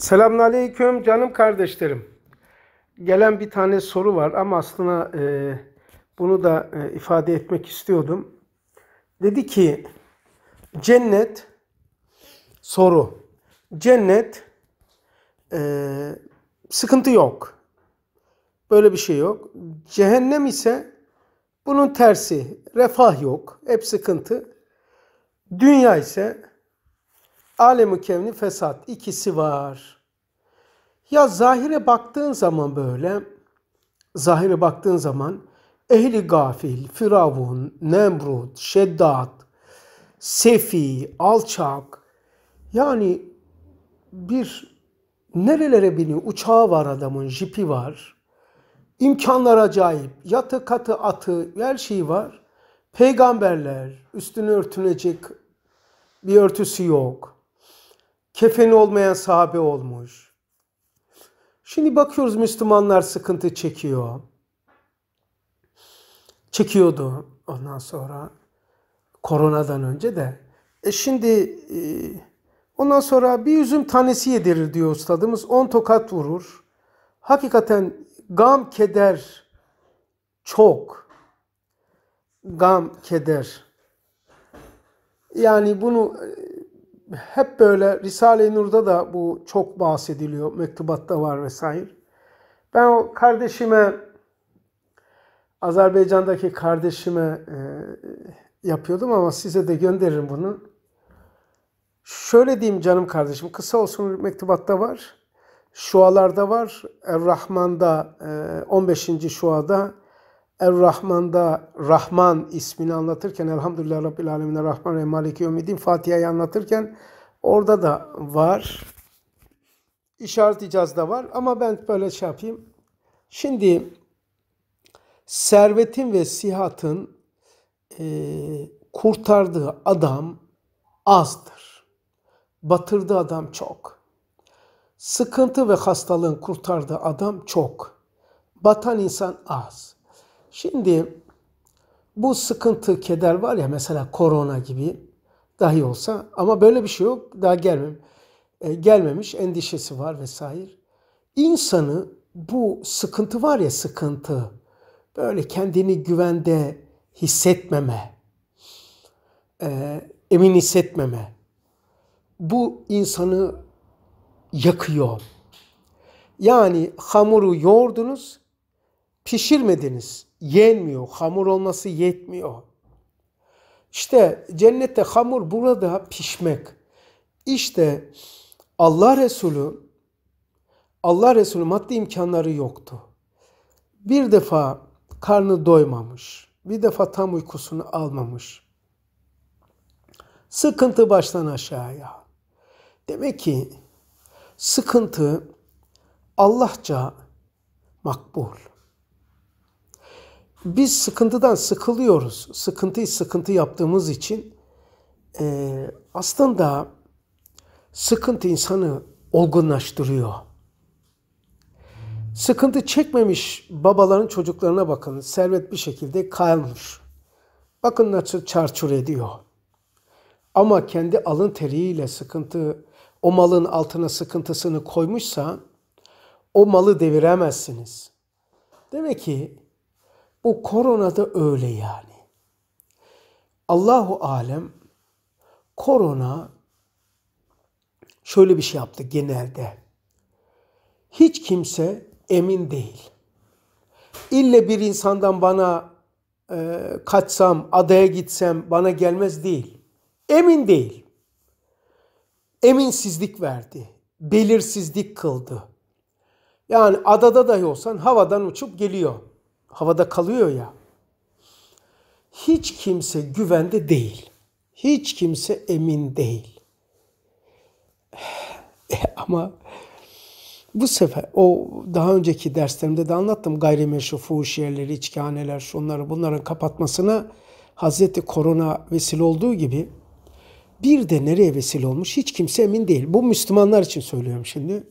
Selamünaleyküm canım kardeşlerim. Gelen bir tane soru var ama aslında e, bunu da e, ifade etmek istiyordum. Dedi ki cennet soru. Cennet e, sıkıntı yok. Böyle bir şey yok. Cehennem ise bunun tersi. Refah yok. Hep sıkıntı. Dünya ise alemi kevni fesat ikisi var. Ya zahire baktığın zaman böyle, zahire baktığın zaman ehli gafil, firavun, nemrut, şeddat, sefi, alçak yani bir nerelere biniyor? Uçağı var adamın, jipi var. İmkanlar acayip. Yatı katı atı her şeyi var. Peygamberler üstünü örtünecek bir örtüsü yok kefeni olmayan sahabe olmuş. Şimdi bakıyoruz Müslümanlar sıkıntı çekiyor. Çekiyordu ondan sonra koronadan önce de. E şimdi e, ondan sonra bir üzüm tanesi yedirir diyor ustadımız. On tokat vurur. Hakikaten gam, keder çok. Gam, keder. Yani bunu hep böyle Risale-i Nur'da da bu çok bahsediliyor. Mektubatta var vesaire. Ben o kardeşime Azerbaycan'daki kardeşime e, yapıyordum ama size de gönderirim bunu. Şöyle diyeyim canım kardeşim, kısa olsun mektubatta var. Şualarda var. Er Rahman'da 15. E, şuada Er-Rahman'da Rahman ismini anlatırken Elhamdülillah Rabbil Alemine Rahman ve Maliki Yevmiddin Fatiha'yı anlatırken orada da var. İşaret icazda var ama ben böyle şey yapayım. Şimdi servetin ve sihatın e, kurtardığı adam azdır. Batırdığı adam çok. Sıkıntı ve hastalığın kurtardığı adam çok. Batan insan az. Şimdi bu sıkıntı, keder var ya mesela korona gibi dahi olsa ama böyle bir şey yok. Daha gelmem, e, gelmemiş endişesi var vesaire. İnsanı bu sıkıntı var ya sıkıntı böyle kendini güvende hissetmeme, e, emin hissetmeme bu insanı yakıyor. Yani hamuru yoğurdunuz, pişirmediniz yenmiyor. Hamur olması yetmiyor. İşte cennette hamur burada pişmek. İşte Allah Resulü Allah Resulü maddi imkanları yoktu. Bir defa karnı doymamış. Bir defa tam uykusunu almamış. Sıkıntı baştan aşağıya. Demek ki sıkıntı Allahça makbul biz sıkıntıdan sıkılıyoruz. Sıkıntıyı sıkıntı yaptığımız için e, aslında sıkıntı insanı olgunlaştırıyor. Sıkıntı çekmemiş babaların çocuklarına bakın. Servet bir şekilde kalmış. Bakın nasıl çarçur ediyor. Ama kendi alın teriyle sıkıntı, o malın altına sıkıntısını koymuşsa o malı deviremezsiniz. Demek ki bu koronada öyle yani. Allahu alem korona şöyle bir şey yaptı genelde. Hiç kimse emin değil. İlle bir insandan bana e, kaçsam, adaya gitsem bana gelmez değil. Emin değil. Eminsizlik verdi. Belirsizlik kıldı. Yani adada dahi olsan havadan uçup geliyor havada kalıyor ya. Hiç kimse güvende değil. Hiç kimse emin değil. E, ama bu sefer o daha önceki derslerimde de anlattım gayrimeşru fuhuş yerleri, içkihaneler, şunları bunların kapatmasına Hazreti Korona vesile olduğu gibi bir de nereye vesile olmuş hiç kimse emin değil. Bu Müslümanlar için söylüyorum şimdi.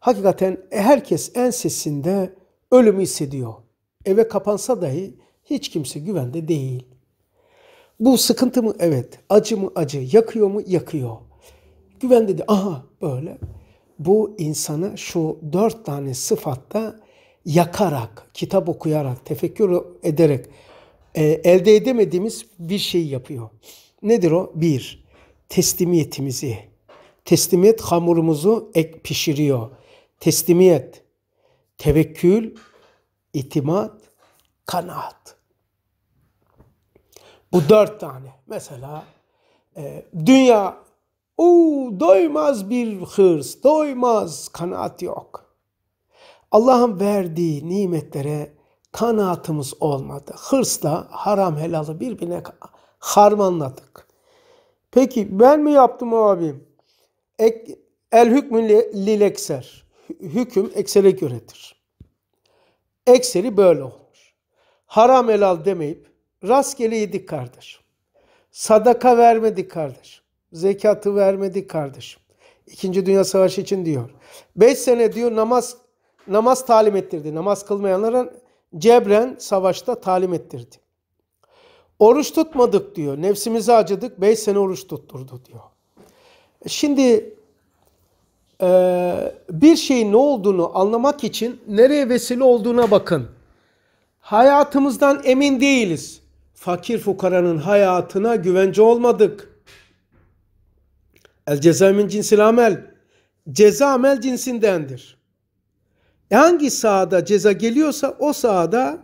Hakikaten herkes en sesinde ölümü hissediyor eve kapansa dahi hiç kimse güvende değil. Bu sıkıntı mı? Evet. Acı mı? Acı. Yakıyor mu? Yakıyor. Güvende de aha böyle. Bu insanı şu dört tane sıfatta yakarak, kitap okuyarak, tefekkür ederek e, elde edemediğimiz bir şey yapıyor. Nedir o? Bir, teslimiyetimizi. Teslimiyet hamurumuzu ek pişiriyor. Teslimiyet, tevekkül, itimat, kanaat. Bu dört tane. Mesela e, dünya o doymaz bir hırs, doymaz kanaat yok. Allah'ın verdiği nimetlere kanaatımız olmadı. Hırsla haram helalı birbirine harmanladık. Peki ben mi yaptım abim? el hükmü lil ekser. Hüküm eksere göredir. Ekseri böyle olmuş. Haram helal demeyip rastgele yedik kardeşim. Sadaka vermedik kardeşim. Zekatı vermedik kardeşim. İkinci Dünya Savaşı için diyor. Beş sene diyor namaz namaz talim ettirdi. Namaz kılmayanlara cebren savaşta talim ettirdi. Oruç tutmadık diyor. Nefsimizi acıdık. Beş sene oruç tutturdu diyor. E şimdi ee, bir şeyin ne olduğunu anlamak için nereye vesile olduğuna bakın. Hayatımızdan emin değiliz. Fakir fukaranın hayatına güvence olmadık. El ceza min cinsil amel. Ceza amel cinsindendir. E hangi sahada ceza geliyorsa o sahada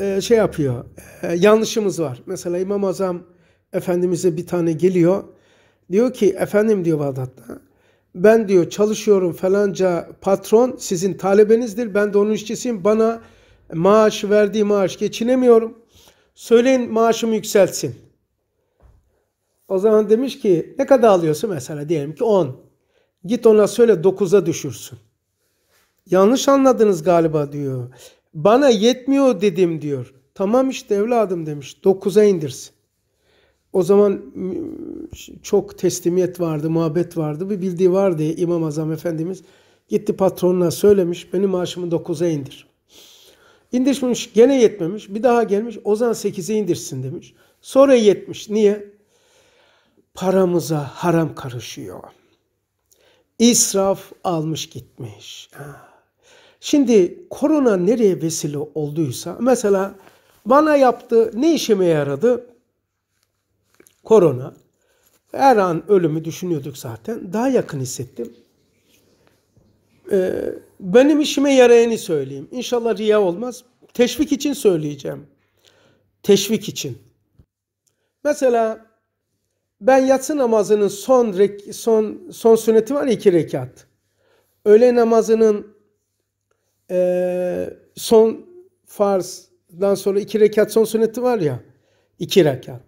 e, şey yapıyor. E, yanlışımız var. Mesela İmam Azam Efendimiz'e bir tane geliyor. Diyor ki efendim diyor Bağdat'ta ben diyor çalışıyorum falanca patron sizin talebenizdir. Ben de onun işçisiyim. Bana maaş verdiği maaş geçinemiyorum. Söyleyin maaşımı yükseltsin. O zaman demiş ki ne kadar alıyorsun mesela diyelim ki 10. Git ona söyle 9'a düşürsün. Yanlış anladınız galiba diyor. Bana yetmiyor dedim diyor. Tamam işte evladım demiş 9'a indirsin o zaman çok teslimiyet vardı, muhabbet vardı. Bir bildiği var diye İmam Azam Efendimiz gitti patronuna söylemiş benim maaşımı 9'a indir. İndirmiş gene yetmemiş. Bir daha gelmiş o zaman 8'e indirsin demiş. Sonra yetmiş. Niye? Paramıza haram karışıyor. İsraf almış gitmiş. Şimdi korona nereye vesile olduysa mesela bana yaptı ne işime yaradı? korona. Her an ölümü düşünüyorduk zaten. Daha yakın hissettim. Ee, benim işime yarayanı söyleyeyim. İnşallah riya olmaz. Teşvik için söyleyeceğim. Teşvik için. Mesela ben yatsı namazının son rek, son son sünneti var iki rekat. Öğle namazının e, son farzdan sonra iki rekat son sünneti var ya iki rekat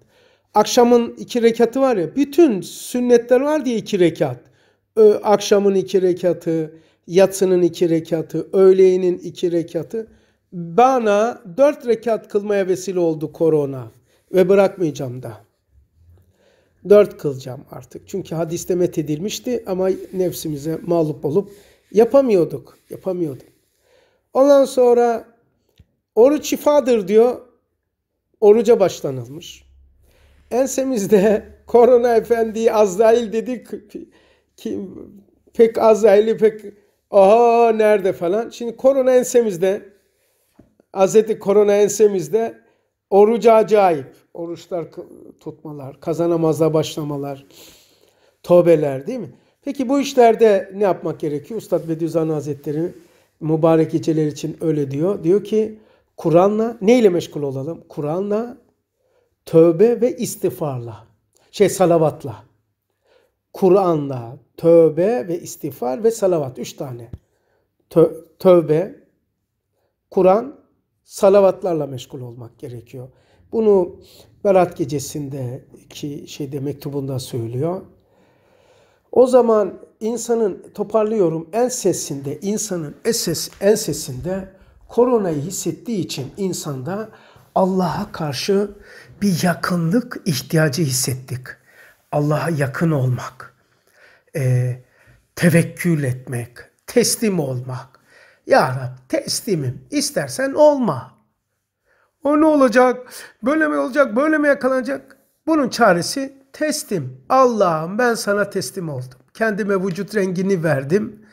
akşamın iki rekatı var ya bütün sünnetler var diye iki rekat. Ö, akşamın iki rekatı, yatsının iki rekatı, öğleyinin iki rekatı. Bana dört rekat kılmaya vesile oldu korona ve bırakmayacağım da. Dört kılacağım artık. Çünkü hadiste met edilmişti ama nefsimize mağlup olup yapamıyorduk. Yapamıyorduk. Ondan sonra oruç şifadır diyor. Oruca başlanılmış ensemizde korona efendi Azrail dedik ki pek Azrail'i pek aha nerede falan. Şimdi korona ensemizde Hazreti korona ensemizde orucu acayip. Oruçlar tutmalar, kazanamazla başlamalar, tövbeler değil mi? Peki bu işlerde ne yapmak gerekiyor? Ustad Bediüzzaman Hazretleri mübarek geceler için öyle diyor. Diyor ki Kur'an'la neyle meşgul olalım? Kur'an'la tövbe ve istifarla, şey salavatla. Kur'an'la tövbe ve istifar ve salavat. Üç tane. Tö- tövbe, Kur'an, salavatlarla meşgul olmak gerekiyor. Bunu Berat gecesindeki şeyde mektubunda söylüyor. O zaman insanın toparlıyorum en sesinde insanın eses, en sesinde koronayı hissettiği için insanda Allah'a karşı bir yakınlık ihtiyacı hissettik. Allah'a yakın olmak, e, tevekkül etmek, teslim olmak. Ya Rab teslimim, istersen olma. O ne olacak? Böyle mi olacak? Böyle mi yakalanacak? Bunun çaresi teslim. Allah'ım ben sana teslim oldum. Kendime vücut rengini verdim.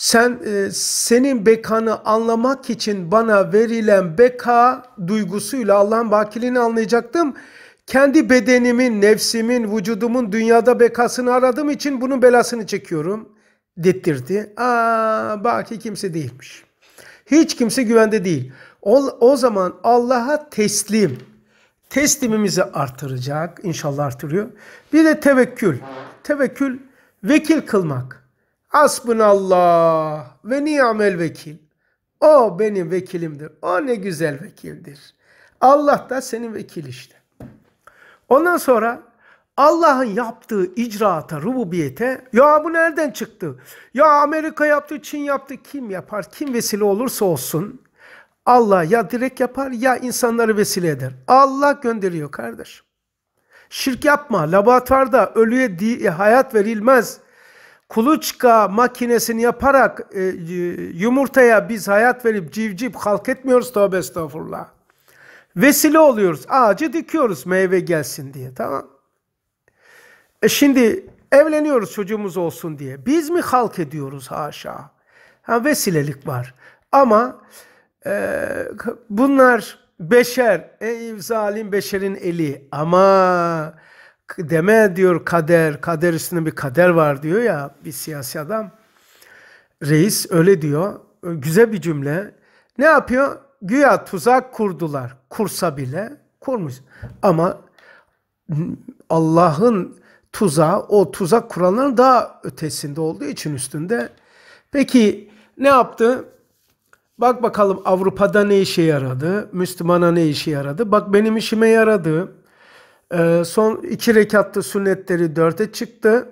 Sen e, senin bekanı anlamak için bana verilen beka duygusuyla Allah'ın bakilini anlayacaktım. Kendi bedenimin, nefsimin, vücudumun dünyada bekasını aradığım için bunun belasını çekiyorum dettirdi. Aa, baki kimse değilmiş. Hiç kimse güvende değil. O, o zaman Allah'a teslim. Teslimimizi artıracak. inşallah artırıyor. Bir de tevekkül. Tevekkül vekil kılmak. Hasbunallah ve ni'mel vekil. O benim vekilimdir. O ne güzel vekildir. Allah da senin vekil işte. Ondan sonra Allah'ın yaptığı icraata, rububiyete ya bu nereden çıktı? Ya Amerika yaptı, Çin yaptı. Kim yapar? Kim vesile olursa olsun Allah ya direkt yapar ya insanları vesile eder. Allah gönderiyor kardeş. Şirk yapma. Laboratuvarda ölüye hayat verilmez kuluçka makinesini yaparak e, yumurtaya biz hayat verip civciv halk etmiyoruz tövbe estağfurullah. Vesile oluyoruz. Ağacı dikiyoruz meyve gelsin diye tamam. E şimdi evleniyoruz çocuğumuz olsun diye. Biz mi halk ediyoruz haşa? Ha, vesilelik var. Ama e, bunlar beşer. Ey zalim beşerin eli. Ama deme diyor kader, kader üstünde bir kader var diyor ya bir siyasi adam. Reis öyle diyor. Güzel bir cümle. Ne yapıyor? Güya tuzak kurdular. Kursa bile kurmuş. Ama Allah'ın tuzağı o tuzak kuranların daha ötesinde olduğu için üstünde. Peki ne yaptı? Bak bakalım Avrupa'da ne işe yaradı? Müslümana ne işe yaradı? Bak benim işime yaradı. Ee, son iki rekatta sünnetleri dörde çıktı.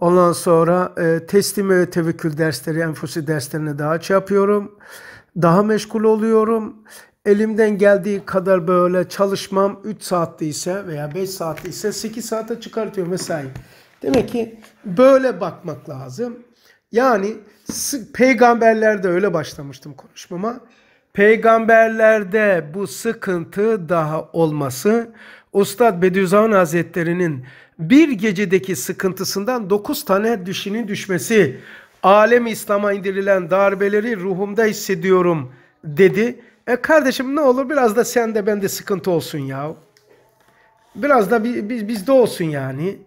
Ondan sonra e, teslimi ve tevekkül dersleri, enfusi derslerini daha aç şey yapıyorum. Daha meşgul oluyorum. Elimden geldiği kadar böyle çalışmam 3 saatte ise veya 5 saatte ise 8 saate çıkartıyor mesai. Demek ki böyle bakmak lazım. Yani peygamberler de öyle başlamıştım konuşmama peygamberlerde bu sıkıntı daha olması Ustad Bediüzzaman Hazretleri'nin bir gecedeki sıkıntısından dokuz tane düşünün düşmesi, alem İslam'a indirilen darbeleri ruhumda hissediyorum dedi. E kardeşim ne olur biraz da sen de bende sıkıntı olsun ya. Biraz da biz, biz bizde olsun yani.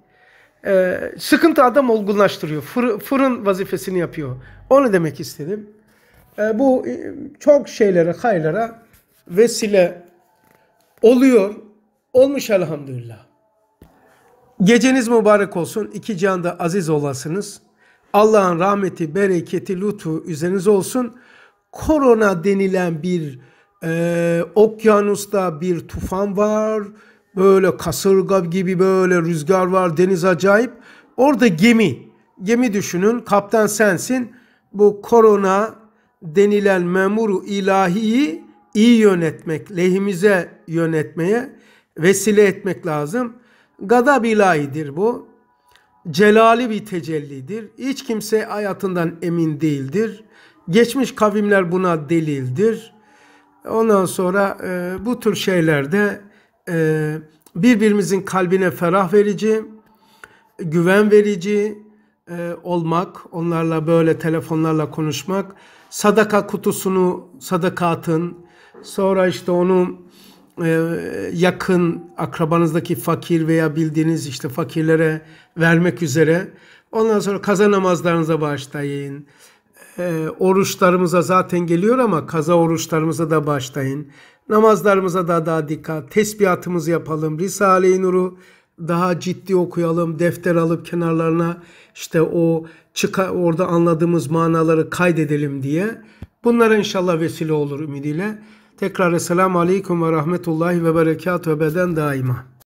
E, sıkıntı adam olgunlaştırıyor. Fır, fırın vazifesini yapıyor. Onu demek istedim. E, bu e, çok şeylere, hayırlara vesile oluyor. Olmuş elhamdülillah. Geceniz mübarek olsun. İki canda aziz olasınız. Allah'ın rahmeti, bereketi, lütfu üzeriniz olsun. Korona denilen bir e, okyanusta bir tufan var. Böyle kasırga gibi böyle rüzgar var. Deniz acayip. Orada gemi. Gemi düşünün. Kaptan sensin. Bu korona denilen memuru ilahiyi iyi yönetmek, lehimize yönetmeye vesile etmek lazım. Gadab ilahidir bu. Celali bir tecellidir. Hiç kimse hayatından emin değildir. Geçmiş kavimler buna delildir. Ondan sonra e, bu tür şeylerde e, birbirimizin kalbine ferah verici, güven verici e, olmak, onlarla böyle telefonlarla konuşmak sadaka kutusunu sadakatın sonra işte onu e, yakın akrabanızdaki fakir veya bildiğiniz işte fakirlere vermek üzere ondan sonra kaza namazlarınıza başlayın. E, oruçlarımıza zaten geliyor ama kaza oruçlarımıza da başlayın. Namazlarımıza da daha dikkat. Tesbihatımızı yapalım. Risale-i Nur'u daha ciddi okuyalım, defter alıp kenarlarına işte o çıkar orada anladığımız manaları kaydedelim diye. Bunlara inşallah vesile olur ümidiyle. Tekrar Esselamu Aleyküm ve Rahmetullahi ve Berekatü ve Beden Daima.